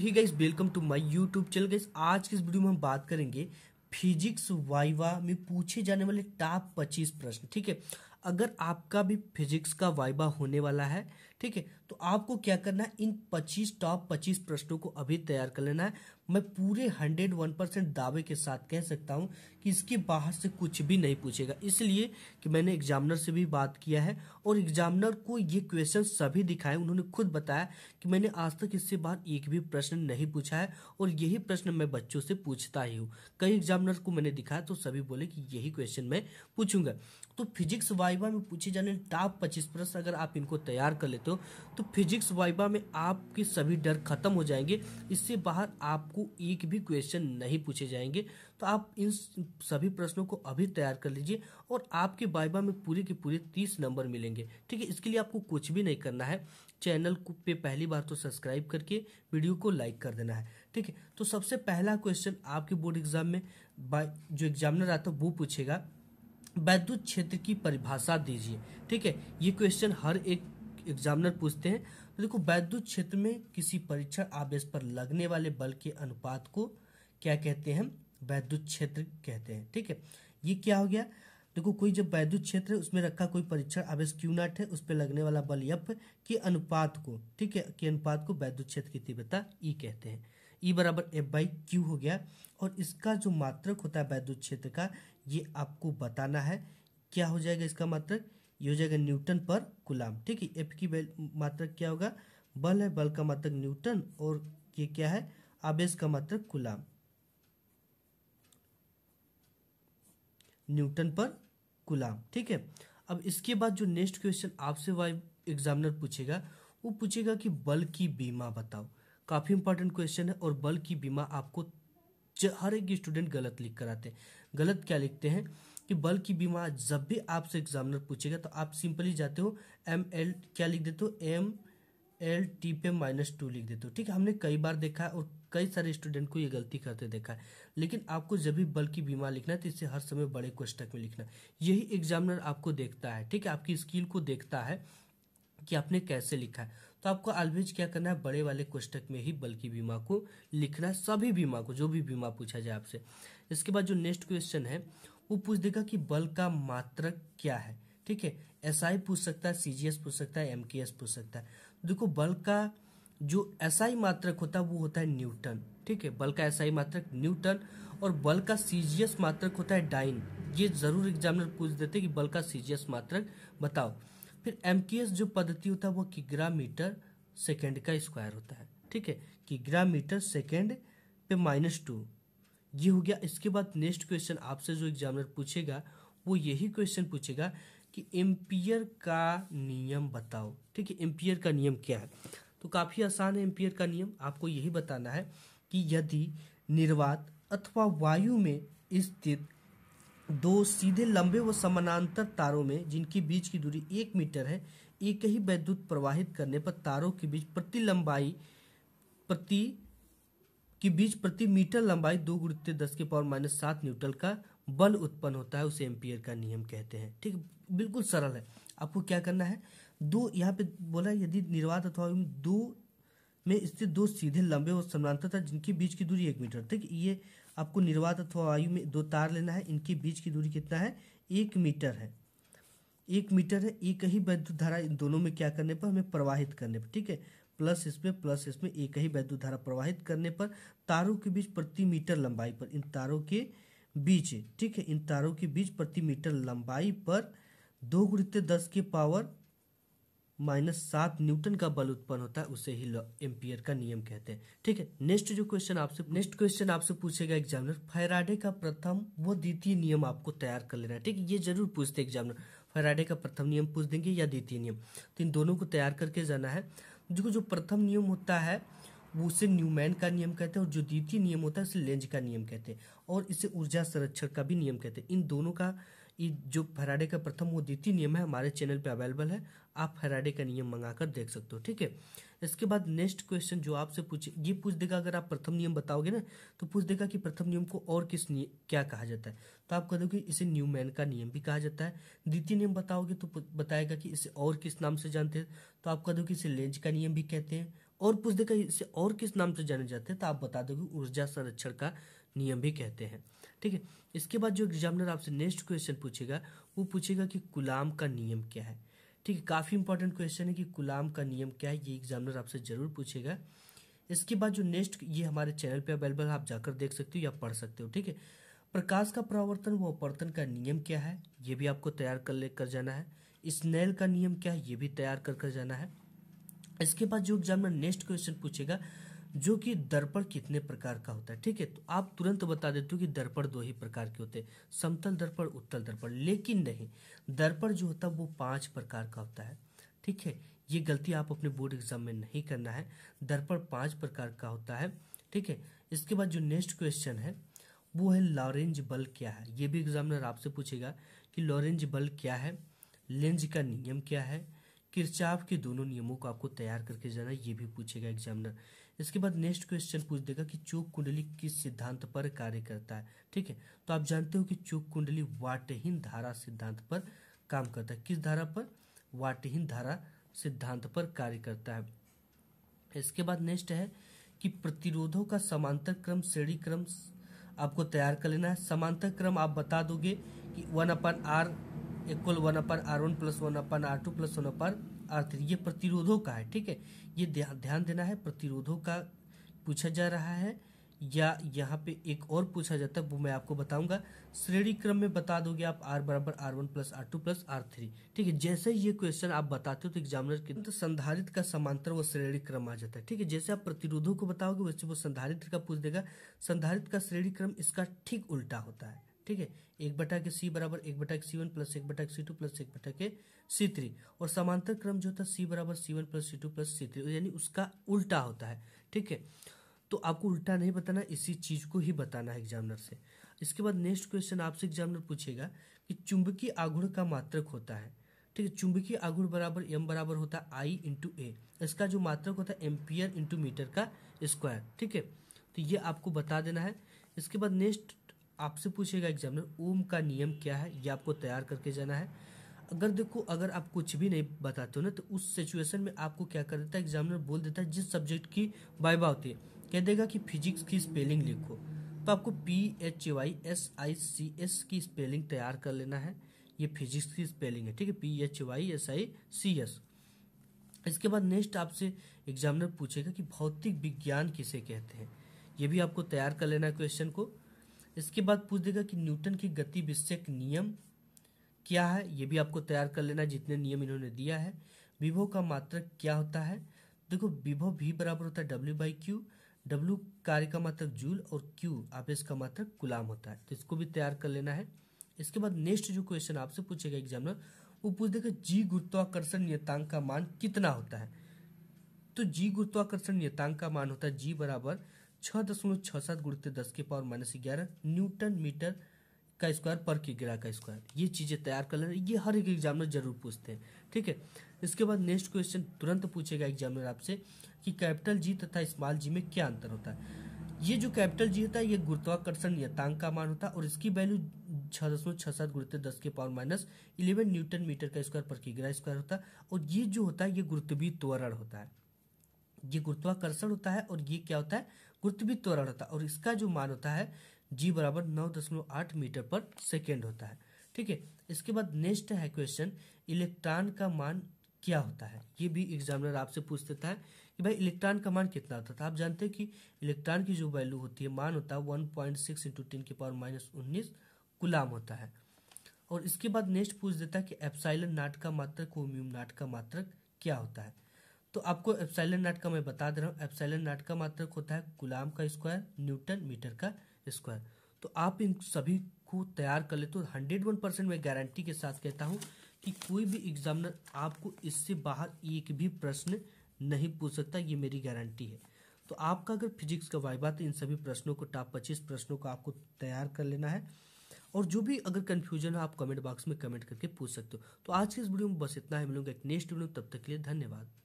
he guys welcome to my YouTube channel guys आज की इस वीडियो में हम बात करेंगे फिजिक्स वाइवा में पूछे जाने वाले टॉप पच्चीस प्रश्न ठीक है अगर आपका भी फिजिक्स का वाइवा होने वाला है ठीक है तो आपको क्या करना है इन पच्चीस टॉप पच्चीस प्रश्नों को अभी तैयार कर लेना है मैं पूरे हंड्रेड वन परसेंट दावे के साथ कह सकता हूं कि इसके बाहर से कुछ भी नहीं पूछेगा इसलिए कि मैंने एग्जामिनर से भी बात किया है और एग्जामिनर को ये क्वेश्चन सभी दिखाए उन्होंने खुद बताया कि मैंने आज तक इससे बाहर एक भी प्रश्न नहीं पूछा है और यही प्रश्न मैं बच्चों से पूछता ही हूँ कई एग्जामिनर को मैंने दिखाया तो सभी बोले कि यही क्वेश्चन मैं पूछूंगा तो फिजिक्स वाइवा में पूछे जाने टॉप पच्चीस प्रश्न अगर आप इनको तैयार कर लेते हो तो फिजिक्स वाइबा में आपके सभी डर खत्म हो जाएंगे इससे बाहर आपको एक भी क्वेश्चन नहीं पूछे जाएंगे तो आप इन सभी प्रश्नों को अभी तैयार कर लीजिए और आपके वाइबा में पूरे के पूरे तीस नंबर मिलेंगे ठीक है इसके लिए आपको कुछ भी नहीं करना है चैनल को पे पहली बार तो सब्सक्राइब करके वीडियो को लाइक कर देना है ठीक है तो सबसे पहला क्वेश्चन आपके बोर्ड एग्जाम में जो एग्जामिनर आता है वो पूछेगा वैद्युत क्षेत्र की परिभाषा दीजिए ठीक है ये क्वेश्चन हर एक एग्जामिनर पूछते हैं तो देखो वैद्युत क्षेत्र में किसी परीक्षण आवेश पर लगने वाले बल के अनुपात को क्या कहते हैं वैद्युत क्षेत्र कहते हैं ठीक है ये क्या हो गया देखो कोई जब वैद्युत क्षेत्र है उसमें रखा कोई परीक्षण आवेश क्यू नाट है उस पर लगने वाला बल यप के अनुपात को ठीक है के अनुपात को वैद्युत क्षेत्र की तीव्रता ई e कहते हैं ई e बराबर एफ बाई क्यू हो गया और इसका जो मात्रक होता है वैद्युत क्षेत्र का ये आपको बताना है क्या हो जाएगा इसका मात्रक ये हो जाएगा न्यूटन पर गुलाम ठीक है एफ की मात्रक क्या होगा बल है बल का मात्रक न्यूटन और ये क्या है आवेश का मात्रक गुलाम न्यूटन पर गुलाम ठीक है अब इसके बाद जो नेक्स्ट क्वेश्चन आपसे वाई एग्जामिनर पूछेगा वो पूछेगा कि बल की बीमा बताओ काफ़ी इंपॉर्टेंट क्वेश्चन है और बल की बीमा आपको हर एक स्टूडेंट गलत लिख कर आते हैं गलत क्या लिखते हैं कि बल की बीमा जब भी आपसे एग्जामिनर पूछेगा तो आप सिंपली जाते हो एम एल क्या लिख देते हो एम एल टी पे माइनस टू लिख देते हो ठीक है हमने कई बार देखा है और कई सारे स्टूडेंट को ये गलती करते देखा है लेकिन आपको जब भी बल की बीमा लिखना है तो इसे हर समय बड़े क्वेश्चन में लिखना यही एग्जामिनर आपको देखता है ठीक है आपकी स्किल को देखता है कि आपने कैसे लिखा है तो आपको ऑलवेज क्या करना है बड़े वाले क्वेश्चन में ही बल की बीमा को लिखना है सभी बीमा को जो भी बीमा पूछा जाए आपसे इसके बाद जो नेक्स्ट क्वेश्चन है वो पूछ देगा कि बल का मात्रक क्या है ठीक है एस आई पूछ सकता है सीजीएस पूछ सकता है एमकेएस पूछ सकता है देखो बल का जो एसआई मात्रक होता है वो होता है न्यूटन ठीक है बल का एसआई मात्रक न्यूटन और बल का सीजीएस मात्रक होता है डाइन ये जरूर एग्जामिनर पूछ देते कि बल का सीजीएस मात्रक बताओ फिर एमकेएस जो पद्धति होता है वो किग्रा मीटर सेकेंड का स्क्वायर होता है ठीक है किग्रा मीटर सेकेंड पे माइनस टू ये हो गया इसके बाद नेक्स्ट क्वेश्चन आपसे जो एग्जामिनर पूछेगा वो यही क्वेश्चन पूछेगा कि एम्पियर का नियम बताओ ठीक है एम्पियर का नियम क्या है तो काफ़ी आसान है एम्पियर का नियम आपको यही बताना है कि यदि निर्वात अथवा वायु में स्थित दो सीधे लंबे व समानांतर तारों में जिनकी बीच की दूरी एक मीटर है एक ही वैद्युत प्रवाहित करने पर तारों के बीच प्रति लंबाई प्रति कि बीज प्रति मीटर लंबाई दो गुणित दस के पावर माइनस सात न्यूटन का बल उत्पन्न होता है उसे एम्पियर का नियम कहते हैं ठीक बिल्कुल सरल है आपको क्या करना है दो यहाँ पे बोला यदि निर्वात अथवा दो में स्थित दो सीधे लंबे और समानांतर था जिनके बीच की दूरी एक मीटर ठीक ये आपको निर्वात अथवा वायु में दो तार लेना है इनके बीच की दूरी कितना है एक मीटर है एक मीटर है एक ही वैद्युत धारा इन दोनों में क्या करने पर हमें प्रवाहित करने पर ठीक है प्लस इसमें प्लस इसमें एक ही वैद्युत धारा प्रवाहित करने पर तारों के बीच प्रति मीटर लंबाई पर इन तारों के बीच ठीक है इन तारों के बीच प्रति मीटर लंबाई पर दो गुणित दस के पावर माइनस सात न्यूटन का बल उत्पन्न होता है उसे ही एम्पियर का नियम कहते हैं ठीक है नेक्स्ट जो क्वेश्चन आपसे नेक्स्ट क्वेश्चन आपसे पूछेगा एग्जामिनर फैराडे का प्रथम व द्वितीय नियम आपको तैयार कर लेना है ठीक है ये जरूर पूछते एग्जामिनर फैराडे का प्रथम नियम पूछ देंगे या द्वितीय नियम तो इन दोनों को तैयार करके जाना है जो जो प्रथम नियम होता है वो उसे न्यूमैन का नियम कहते हैं और जो द्वितीय नियम होता है उसे लेंज का नियम कहते हैं और इसे ऊर्जा संरक्षण का भी नियम कहते हैं इन दोनों का जो फेराडे का प्रथम और द्वितीय नियम है हमारे चैनल पे अवेलेबल है आप फेराडे का नियम मंगाकर देख सकते हो ठीक है इसके बाद नेक्स्ट क्वेश्चन जो आपसे पूछे ये पूछ देगा अगर आप प्रथम नियम बताओगे ना तो पूछ देगा कि प्रथम नियम को और किस नियम क्या कहा जाता है तो आप कह दोगे इसे न्यूमैन का नियम भी कहा जाता है द्वितीय नियम बताओगे तो बताएगा कि इसे और किस नाम से जानते हैं तो आप कह दोगे इसे लेंज का नियम भी कहते हैं और पूछ देगा इसे और किस नाम से जाने जाते हैं तो आप बता दोगे ऊर्जा संरक्षण का नियम भी कहते हैं ठीक है इसके बाद जो एग्जामिनर आपसे नेक्स्ट क्वेश्चन पूछेगा वो पूछेगा कि गुलाम का नियम क्या है ठीक है काफ़ी इंपॉर्टेंट क्वेश्चन है कि गुलाम का नियम क्या है ये एग्जामिनर आपसे ज़रूर पूछेगा इसके बाद जो नेक्स्ट ये हमारे चैनल पे अवेलेबल है आप जाकर देख सकते हो या पढ़ सकते हो ठीक है प्रकाश का परावर्तन व अपर्तन का नियम क्या है ये भी आपको तैयार कर ले कर जाना है स्नेल का नियम क्या है ये भी तैयार कर कर जाना है इसके बाद जो एग्जामिनर नेक्स्ट क्वेश्चन पूछेगा जो कि दर्पण कितने प्रकार का होता है ठीक है तो आप तुरंत बता देते हो कि दर्पण दो ही प्रकार के होते हैं समतल दर्पण उत्तल दर्पण लेकिन नहीं दर्पण जो होता है वो पांच प्रकार का होता है ठीक है ये गलती आप अपने बोर्ड एग्जाम में नहीं करना है दर्पण पांच प्रकार का होता है ठीक है इसके बाद जो नेक्स्ट क्वेश्चन है वो है लॉरेंज बल क्या है ये भी एग्जामिनर आपसे पूछेगा कि लॉरेंज बल क्या है लेंज का नियम क्या है किरचाप के दोनों नियमों को आपको तैयार करके जाना ये भी पूछेगा एग्जामिनर इसके बाद नेक्स्ट क्वेश्चन पूछ देगा कि चोक कुंडली किस सिद्धांत पर कार्य करता है ठीक है तो आप जानते हो कि चोक कुंडली वाटहीन धारा सिद्धांत पर काम करता है किस धारा पर वाटहीन धारा सिद्धांत पर कार्य करता है इसके बाद नेक्स्ट है कि प्रतिरोधों का समांतर क्रम श्रेणी क्रम आपको तैयार कर लेना है समांतर क्रम आप बता दोगे कि one upon R equal one upon R one plus one upon R two plus one upon अर्थ ये प्रतिरोधों का है ठीक है ये ध्यान देना है प्रतिरोधों का पूछा जा रहा है या यहाँ पे एक और पूछा जाता है वो मैं आपको बताऊंगा श्रेणी क्रम में बता दोगे आप आर बराबर R one plus R two plus R three ठीक है जैसे ये क्वेश्चन आप बताते हो तो एग्जामिनर के तो संधारित का समांतर व श्रेणी क्रम आ जाता है ठीक है जैसे आप प्रतिरोधों को बताओगे वैसे वो संधारित्र का पूछ देगा संधारित का श्रेणी क्रम इसका ठीक उल्टा होता है ठीक है एक बटा के सी बराबर एक बटा के सी वन प्लस एक बटा के सी टू प्लस एक बटा के सी थ्री और समांतर क्रम जो होता है सी बराबर C one plus C two plus C three यानी उसका उल्टा होता है ठीक है तो आपको उल्टा नहीं बताना इसी चीज को ही बताना है एग्जामिनर से इसके बाद नेक्स्ट क्वेश्चन आपसे एग्जामिनर पूछेगा कि चुंबकीय आघूर्ण का मात्रक होता है ठीक है चुंबकीय आघूर्ण बराबर एम बराबर होता है आई इंटू ए इसका जो मात्रक होता है एम्पियर इंटू मीटर का स्क्वायर ठीक है तो ये आपको बता देना है इसके बाद नेक्स्ट आपसे पूछेगा एग्जामिनर ओम का नियम क्या है ये आपको तैयार करके जाना है अगर देखो अगर आप कुछ भी नहीं बताते हो ना तो उस सिचुएशन में आपको क्या कर देता है एग्जामिनर बोल देता है जिस सब्जेक्ट की वाइबा होती है कह देगा कि फिजिक्स की स्पेलिंग लिखो तो आपको P H A Y S I C S की स्पेलिंग तैयार कर लेना है ये फिजिक्स की स्पेलिंग है ठीक है P H Y S I C S इसके बाद नेक्स्ट आपसे एग्जामिनर पूछेगा कि भौतिक विज्ञान किसे कहते हैं ये भी आपको तैयार कर लेना है क्वेश्चन को इसके बाद पूछ देगा कि न्यूटन के गति विषयक नियम क्या है ये भी आपको तैयार कर लेना जितने नियम इन्होंने दिया है विभो का मात्रक क्या होता है देखो विभो भी बराबर होता है डब्ल्यू बाई क्यू डब्ल्यू कार्य का मात्रक जूल और क्यू आप इसका मात्रक गुलाम होता है तो इसको भी तैयार कर लेना है इसके बाद नेक्स्ट जो क्वेश्चन आपसे पूछेगा एग्जामिनर वो पूछ देगा जी गुरुत्वाकर्षण नियतांक का मान कितना होता है तो जी गुरुत्वाकर्षण नियतांक का मान होता है जी बराबर छह दशमलव छह सात गुणते दस के पावर माइनस ग्यारह न्यूटन मीटर का स्क्वायर पर के ग्रह का स्क्वायर ये चीज़ें तैयार कर लेना ये हर एक एग्जाम में जरूर पूछते हैं ठीक है इसके बाद नेक्स्ट क्वेश्चन तुरंत पूछेगा एग्जामिनर आपसे कि कैपिटल जी तथा स्मॉल जी में क्या अंतर होता है ये जो कैपिटल जी होता है ये गुरुत्वाकर्षण नियतांक का मान होता है और इसकी वैल्यू छह दशमलव छह सात गुरुत्व दस के power minus eleven newton metre का स्क्वायर पर के ग्रह स्क्वायर होता है और ये जो होता है ये गुरुत्वीय त्वरण होता है ये गुरुत्वाकर्षण होता है और ये क्या होता है गुरुत्वीय त्वरण होता है और इसका जो मान होता है जी बराबर नौ दशमलव आठ मीटर पर सेकेंड होता है ठीक है इसके बाद नेक्स्ट है क्वेश्चन इलेक्ट्रॉन का मान क्या होता है ये भी एग्जामिनर आपसे पूछ देता है कि भाई इलेक्ट्रॉन का मान कितना होता था तो आप जानते हैं कि इलेक्ट्रॉन की जो वैल्यू होती है मान होता है one point six into ten के पावर माइनस उन्नीस गुलाम होता है और इसके बाद नेक्स्ट पूछ देता है कि एप्साइलन नाट का मात्रक व म्यूम नाट का मात्रक क्या होता है तो आपको एप्साइलन नाट का मैं बता दे रहा हूँ एप्साइलन नाट का मात्रक होता है गुलाम का स्क्वायर न्यूटन मीटर का स्क्वायर तो आप इन सभी को तैयार कर ले तो हंड्रेड वन परसेंट मैं गारंटी के साथ कहता हूँ कि कोई भी एग्जामिनर आपको इससे बाहर एक भी प्रश्न नहीं पूछ सकता ये मेरी गारंटी है तो आपका अगर फिजिक्स का वाइबा तो इन सभी प्रश्नों को टॉप पच्चीस प्रश्नों को आपको तैयार कर लेना है और जो भी अगर कन्फ्यूजन हो आप कमेंट बॉक्स में कमेंट करके पूछ सकते हो तो आज के इस वीडियो में बस इतना है मिलूंगा एक नेक्स्ट वीडियो तब तक के लिए धन्यवाद